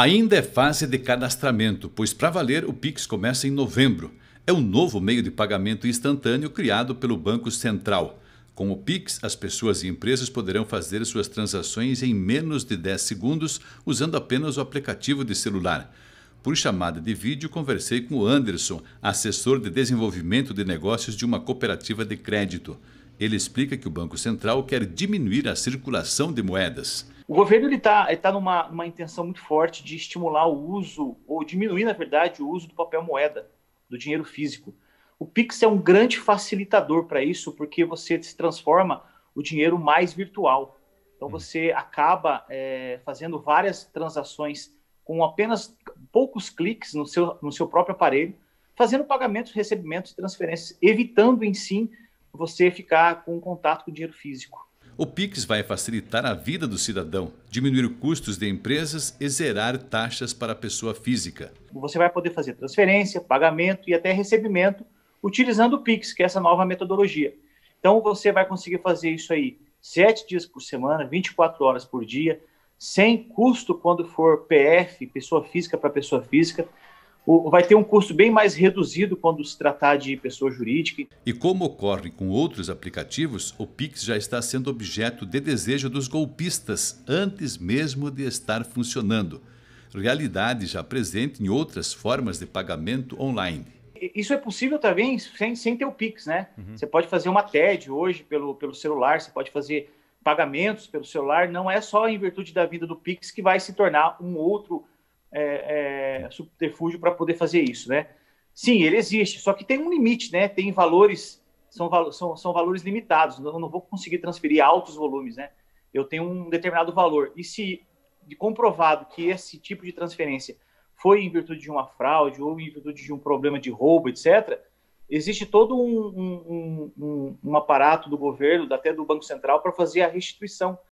Ainda é fase de cadastramento, pois para valer o Pix começa em novembro. É um novo meio de pagamento instantâneo criado pelo Banco Central. Com o Pix, as pessoas e empresas poderão fazer suas transações em menos de 10 segundos usando apenas o aplicativo de celular. Por chamada de vídeo, conversei com o Anderson, assessor de desenvolvimento de negócios de uma cooperativa de crédito. Ele explica que o Banco Central quer diminuir a circulação de moedas. O governo está tá numa, numa intenção muito forte de estimular o uso, ou diminuir, na verdade, o uso do papel moeda, do dinheiro físico. O Pix é um grande facilitador para isso, porque você se transforma o dinheiro mais virtual. Então, uhum. você acaba é, fazendo várias transações com apenas poucos cliques no seu, no seu próprio aparelho, fazendo pagamentos, recebimentos e transferências, evitando em si você ficar com contato com o dinheiro físico. O Pix vai facilitar a vida do cidadão, diminuir custos de empresas e zerar taxas para a pessoa física. Você vai poder fazer transferência, pagamento e até recebimento utilizando o Pix, que é essa nova metodologia. Então você vai conseguir fazer isso aí sete dias por semana, 24 horas por dia, sem custo quando for PF, pessoa física para pessoa física vai ter um custo bem mais reduzido quando se tratar de pessoa jurídica. E como ocorre com outros aplicativos, o Pix já está sendo objeto de desejo dos golpistas antes mesmo de estar funcionando. Realidade já presente em outras formas de pagamento online. Isso é possível também sem, sem ter o Pix, né? Uhum. Você pode fazer uma TED hoje pelo, pelo celular, você pode fazer pagamentos pelo celular. Não é só em virtude da vida do Pix que vai se tornar um outro é, é, subterfúgio para poder fazer isso, né? Sim, ele existe, só que tem um limite, né? Tem valores, são, são, são valores limitados, então eu não vou conseguir transferir altos volumes, né? Eu tenho um determinado valor. E se de comprovado que esse tipo de transferência foi em virtude de uma fraude ou em virtude de um problema de roubo, etc., existe todo um, um, um, um aparato do governo, até do Banco Central, para fazer a restituição